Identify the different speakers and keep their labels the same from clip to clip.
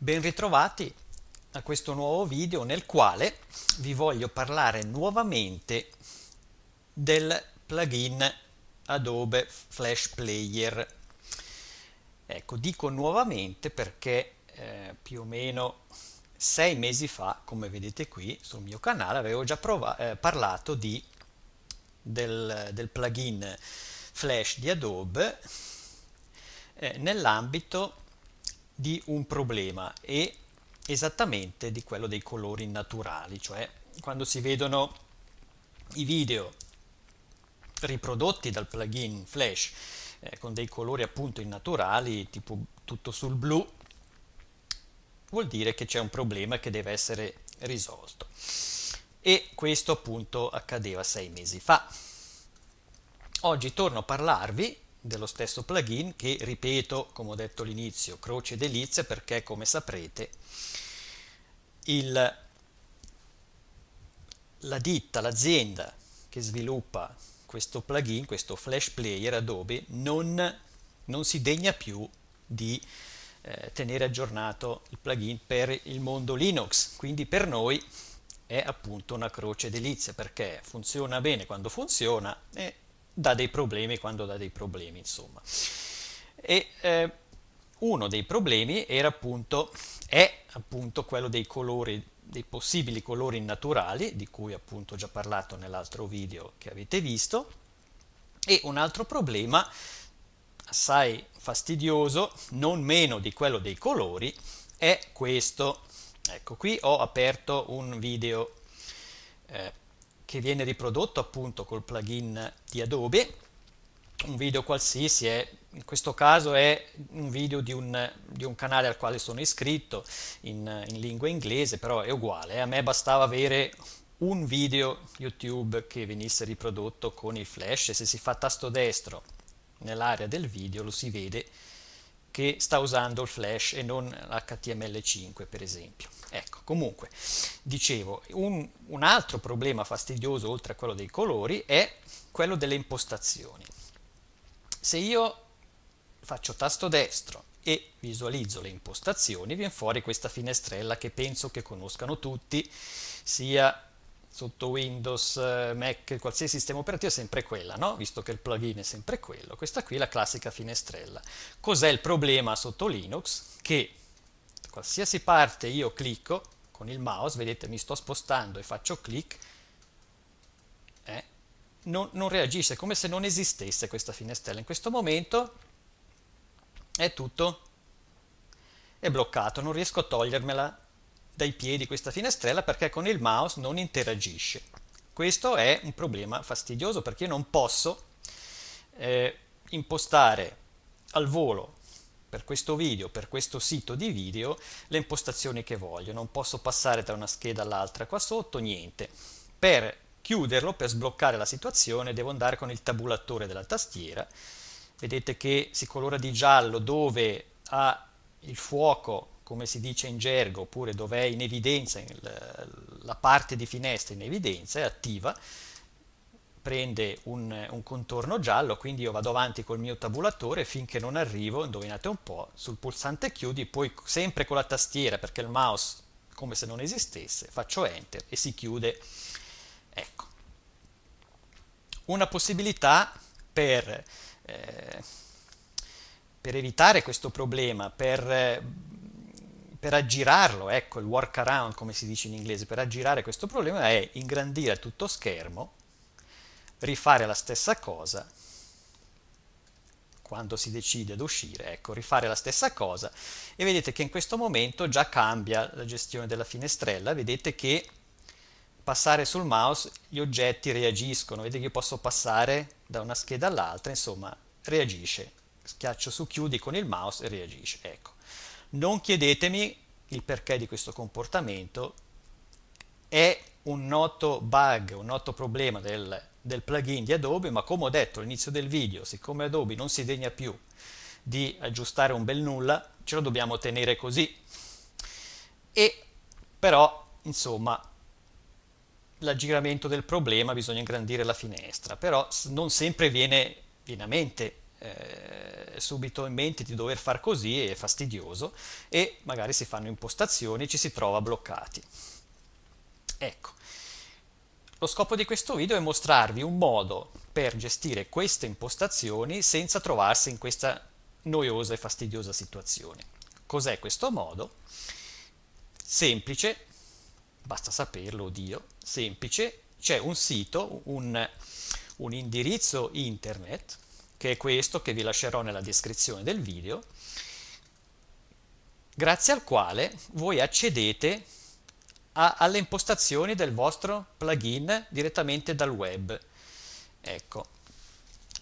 Speaker 1: Ben ritrovati a questo nuovo video nel quale vi voglio parlare nuovamente del plugin Adobe Flash Player. Ecco, dico nuovamente perché eh, più o meno sei mesi fa, come vedete qui sul mio canale, avevo già eh, parlato di, del, del, plugin Flash di Adobe eh, nell'ambito di un problema e esattamente di quello dei colori naturali, cioè quando si vedono i video riprodotti dal plugin Flash eh, con dei colori appunto innaturali, tipo tutto sul blu, vuol dire che c'è un problema che deve essere risolto. E questo appunto accadeva sei mesi fa. Oggi torno a parlarvi dello stesso plugin che ripeto come ho detto all'inizio croce delizia perché come saprete il, la ditta, l'azienda che sviluppa questo plugin, questo flash player Adobe non, non si degna più di eh, tenere aggiornato il plugin per il mondo Linux quindi per noi è appunto una croce delizia perché funziona bene quando funziona e dà dei problemi quando dà dei problemi, insomma. E eh, uno dei problemi era appunto, è appunto quello dei colori, dei possibili colori naturali, di cui appunto ho già parlato nell'altro video che avete visto, e un altro problema assai fastidioso, non meno di quello dei colori, è questo. Ecco, qui ho aperto un video eh, che viene riprodotto appunto col plugin di Adobe, un video qualsiasi, è, in questo caso è un video di un, di un canale al quale sono iscritto in, in, lingua inglese, però è uguale, eh. a me bastava avere un video YouTube che venisse riprodotto con il flash, e se si fa tasto destro nell'area del video lo si vede che sta usando il flash e non l'HTML5 per esempio. Ecco, comunque, dicevo, un, un altro problema fastidioso oltre a quello dei colori è quello delle impostazioni. Se io faccio tasto destro e visualizzo le impostazioni, viene fuori questa finestrella che penso che conoscano tutti, sia sotto Windows, eh, Mac, qualsiasi sistema operativo è sempre quella, no? visto che il plugin è sempre quello. Questa qui è la classica finestrella. Cos'è il problema sotto Linux? Che qualsiasi parte io clicco con il mouse, vedete mi sto spostando e faccio clic, eh, non, non reagisce, è come se non esistesse questa finestrella. In questo momento è tutto è bloccato, non riesco a togliermela dai piedi questa finestrella perché con il mouse non interagisce. Questo è un problema fastidioso perché io non posso eh, impostare al volo per questo video, per questo sito di video, le impostazioni che voglio. Non posso passare da una scheda all'altra qua sotto, niente. Per chiuderlo, per sbloccare la situazione, devo andare con il tabulatore della tastiera. Vedete che si colora di giallo dove ha il fuoco come si dice in gergo, oppure dove è in evidenza, eh, la parte di finestra in evidenza è attiva, prende un, un, contorno giallo, quindi io vado avanti col mio tabulatore finché non arrivo, indovinate un po', sul pulsante chiudi, poi sempre con la tastiera, perché il mouse come se non esistesse, faccio enter e si chiude. Ecco. Una possibilità per, eh, per evitare questo problema, per... Eh, per aggirarlo, ecco il workaround come si dice in inglese, per aggirare questo problema è ingrandire tutto schermo, rifare la stessa cosa quando si decide ad uscire, ecco, rifare la stessa cosa e vedete che in questo momento già cambia la gestione della finestrella, vedete che passare sul mouse gli oggetti reagiscono, vedete che io posso passare da una scheda all'altra, insomma reagisce, schiaccio su chiudi con il mouse e reagisce, ecco. Non chiedetemi il perché di questo comportamento, è un noto bug, un noto problema del, del plugin di Adobe, ma come ho detto all'inizio del video, siccome Adobe non si degna più di aggiustare un bel nulla, ce lo dobbiamo tenere così. E però, insomma, l'aggiramento del problema bisogna ingrandire la finestra, però non sempre viene, viene a mente eh, subito in mente di dover far così è fastidioso e magari si fanno impostazioni e ci si trova bloccati. Ecco, lo scopo di questo video è mostrarvi un modo per gestire queste impostazioni senza trovarsi in questa noiosa e fastidiosa situazione. Cos'è questo modo? Semplice, basta saperlo, oddio, semplice, c'è un sito, un, un indirizzo internet che è questo che vi lascerò nella descrizione del video, grazie al quale voi accedete a, alle impostazioni del vostro plugin direttamente dal web. Ecco,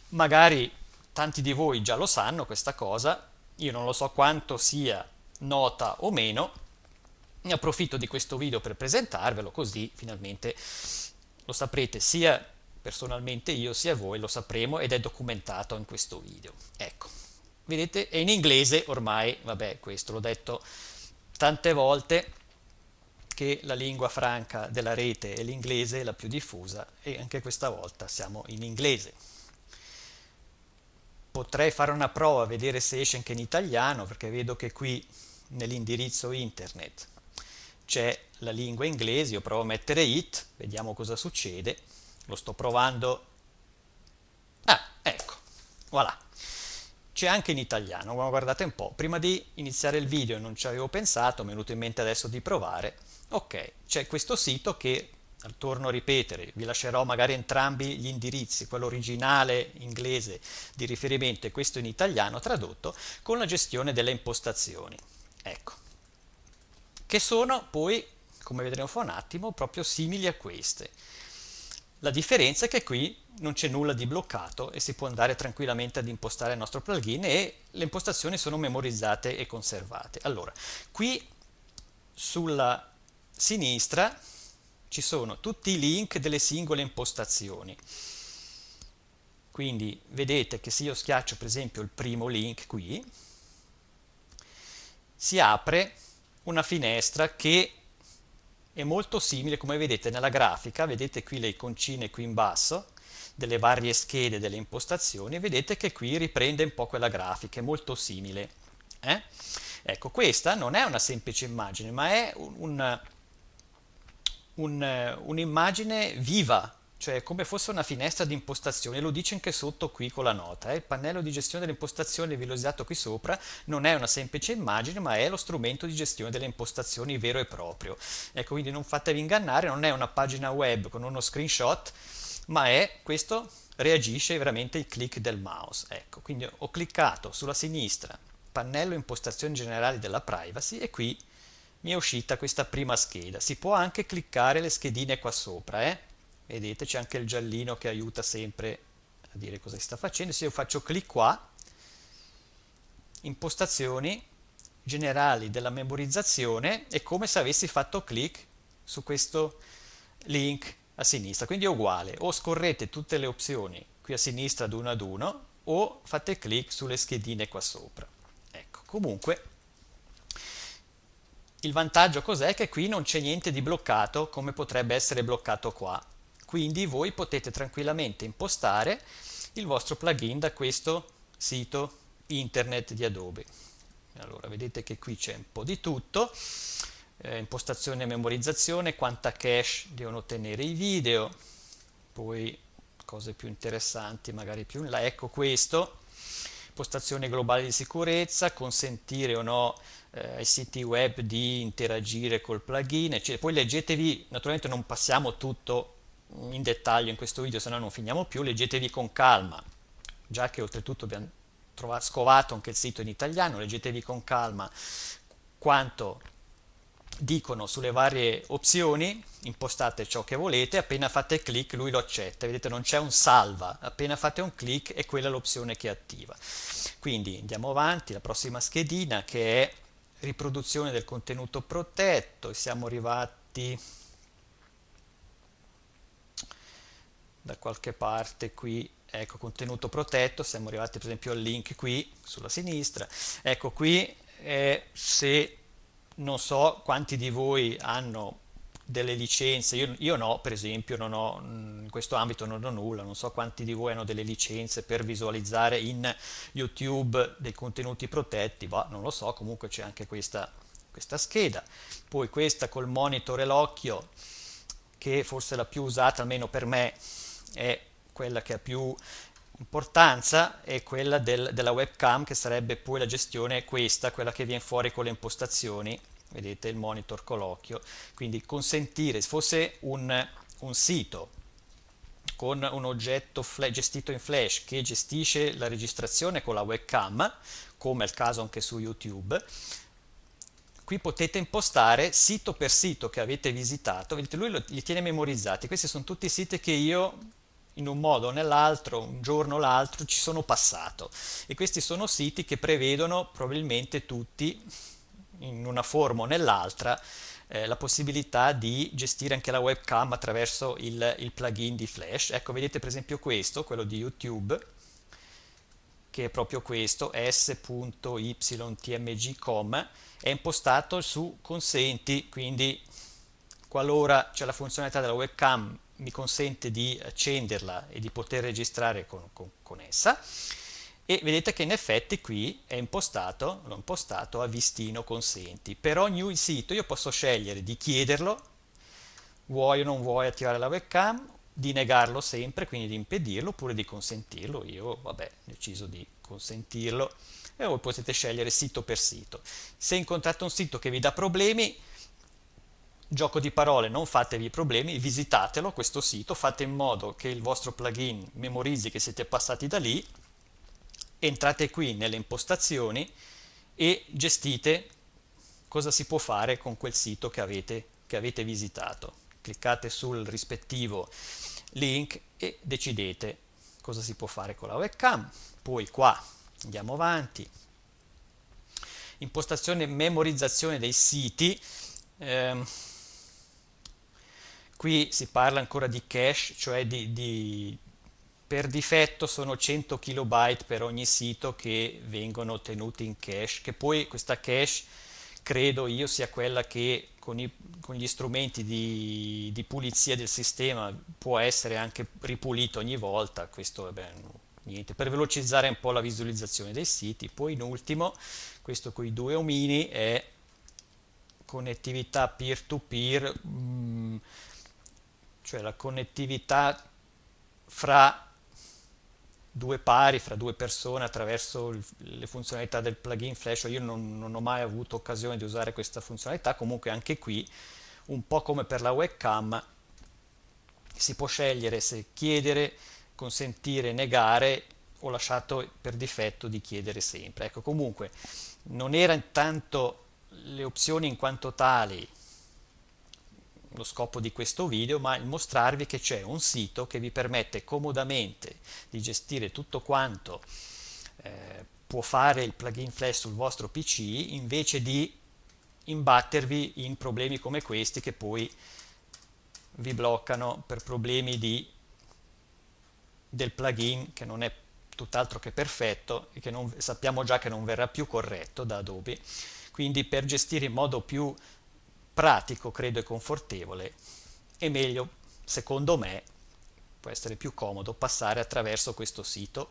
Speaker 1: magari tanti di voi già lo sanno questa cosa, io non lo so quanto sia nota o meno, ne approfitto di questo video per presentarvelo così finalmente lo saprete sia personalmente io sia voi lo sapremo ed è documentato in questo video. Ecco, vedete, è in inglese ormai, vabbè, questo l'ho detto tante volte che la lingua franca della rete è l'inglese, la più diffusa e anche questa volta siamo in inglese. Potrei fare una prova, vedere se esce anche in italiano, perché vedo che qui nell'indirizzo internet c'è la lingua inglese, io provo a mettere it, vediamo cosa succede lo sto provando. Ah, ecco, voilà. C'è anche in italiano, guardate un po', prima di iniziare il video non ci avevo pensato, mi è venuto in mente adesso di provare. Ok, c'è questo sito che, torno a ripetere, vi lascerò magari entrambi gli indirizzi, quello originale inglese di riferimento e questo in italiano tradotto, con la gestione delle impostazioni. Ecco, che sono poi, come vedremo fra un attimo, proprio simili a queste. La differenza è che qui non c'è nulla di bloccato e si può andare tranquillamente ad impostare il nostro plugin e le impostazioni sono memorizzate e conservate. Allora, qui sulla sinistra ci sono tutti i link delle singole impostazioni. Quindi vedete che se io schiaccio per esempio il primo link qui, si apre una finestra che è molto simile come vedete nella grafica, vedete qui le iconcine qui in basso delle varie schede delle impostazioni, vedete che qui riprende un po' quella grafica, è molto simile. Eh? Ecco, questa non è una semplice immagine, ma è un, un, eh, un'immagine viva, cioè come fosse una finestra di impostazioni, lo dice anche sotto qui con la nota, eh. il pannello di gestione delle impostazioni velocizzato qui sopra non è una semplice immagine ma è lo strumento di gestione delle impostazioni vero e proprio, ecco quindi non fatevi ingannare, non è una pagina web con uno screenshot ma è questo reagisce veramente il click del mouse, ecco quindi ho cliccato sulla sinistra pannello impostazioni generali della privacy e qui mi è uscita questa prima scheda, si può anche cliccare le schedine qua sopra eh vedete c'è anche il giallino che aiuta sempre a dire cosa si sta facendo se io faccio clic qua impostazioni generali della memorizzazione è come se avessi fatto clic su questo link a sinistra quindi è uguale o scorrete tutte le opzioni qui a sinistra ad uno ad uno o fate clic sulle schedine qua sopra ecco comunque il vantaggio cos'è che qui non c'è niente di bloccato come potrebbe essere bloccato qua quindi voi potete tranquillamente impostare il vostro plugin da questo sito internet di Adobe. Allora, vedete che qui c'è un po' di tutto, eh, impostazione e memorizzazione, quanta cache devono tenere i video, poi cose più interessanti, magari più in là, ecco questo, impostazione globale di sicurezza, consentire o no eh, ai siti web di interagire col plugin, eccetera. poi leggetevi, naturalmente non passiamo tutto in dettaglio in questo video, se no non finiamo più, leggetevi con calma, già che oltretutto abbiamo trovato, scovato anche il sito in italiano, leggetevi con calma quanto dicono sulle varie opzioni, impostate ciò che volete, appena fate clic lui lo accetta, vedete non c'è un salva, appena fate un clic è quella l'opzione che attiva. Quindi andiamo avanti, la prossima schedina che è riproduzione del contenuto protetto, siamo arrivati da qualche parte qui ecco contenuto protetto siamo arrivati per esempio al link qui sulla sinistra ecco qui è se non so quanti di voi hanno delle licenze, io, io no per esempio, ho, mm, in questo ambito non ho nulla, non so quanti di voi hanno delle licenze per visualizzare in YouTube dei contenuti protetti, ma non lo so, comunque c'è anche questa, questa scheda, poi questa col monitor e l'occhio che forse è la più usata almeno per me è quella che ha più importanza è quella del, della webcam che sarebbe poi la gestione questa, quella che viene fuori con le impostazioni, vedete il monitor colloquio, quindi consentire, se fosse un, un sito con un oggetto flash, gestito in flash che gestisce la registrazione con la webcam, come è il caso anche su YouTube, qui potete impostare sito per sito che avete visitato, vedete lui lo, li tiene memorizzati, questi sono tutti i siti che io in un modo o nell'altro, un giorno o l'altro, ci sono passato. E questi sono siti che prevedono probabilmente tutti, in una forma o nell'altra, eh, la possibilità di gestire anche la webcam attraverso il, il plugin di Flash. Ecco, vedete per esempio questo, quello di YouTube, che è proprio questo, s.ytmg.com, è impostato su consenti, quindi qualora c'è la funzionalità della webcam mi consente di accenderla e di poter registrare con, con, con essa e vedete che in effetti qui è impostato, l'ho impostato a vistino consenti. Per ogni sito io posso scegliere di chiederlo, vuoi o non vuoi attivare la webcam, di negarlo sempre, quindi di impedirlo, oppure di consentirlo. Io, vabbè, ho deciso di consentirlo e voi potete scegliere sito per sito. Se incontrate un sito che vi dà problemi, Gioco di parole, non fatevi problemi, visitatelo questo sito, fate in modo che il vostro plugin memorizzi che siete passati da lì, entrate qui nelle impostazioni e gestite cosa si può fare con quel sito che avete, che avete visitato. Cliccate sul rispettivo link e decidete cosa si può fare con la webcam. Poi qua andiamo avanti. Impostazione memorizzazione dei siti. Eh, Qui si parla ancora di cache, cioè di, di per difetto sono 100 kilobyte per ogni sito che vengono tenuti in cache, che poi questa cache credo io sia quella che con, i, con gli strumenti di, di, pulizia del sistema può essere anche ripulito ogni volta, questo beh, niente, per velocizzare un po' la visualizzazione dei siti. Poi in ultimo, questo con i due omini è connettività peer-to-peer. Mh, mm, cioè la connettività fra due pari, fra due persone attraverso le funzionalità del plugin Flash. Io non, non ho mai avuto occasione di usare questa funzionalità, comunque anche qui, un po' come per la webcam, si può scegliere se chiedere, consentire, negare ho lasciato per difetto di chiedere sempre. Ecco, comunque non erano tanto le opzioni in quanto tali lo scopo di questo video, ma il mostrarvi che c'è un sito che vi permette comodamente di gestire tutto quanto eh, può fare il plugin Flash sul vostro PC invece di imbattervi in problemi come questi che poi vi bloccano per problemi di, del plugin che non è tutt'altro che perfetto e che non, sappiamo già che non verrà più corretto da Adobe. Quindi per gestire in modo più pratico, credo, e confortevole, E meglio, secondo me, può essere più comodo passare attraverso questo sito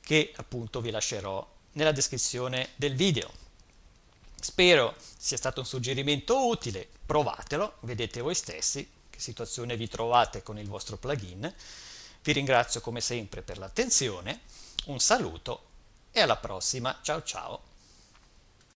Speaker 1: che appunto vi lascerò nella descrizione del video. Spero sia stato un suggerimento utile, provatelo, vedete voi stessi che situazione vi trovate con il vostro plugin. Vi ringrazio come sempre per l'attenzione, un saluto e alla prossima, ciao ciao!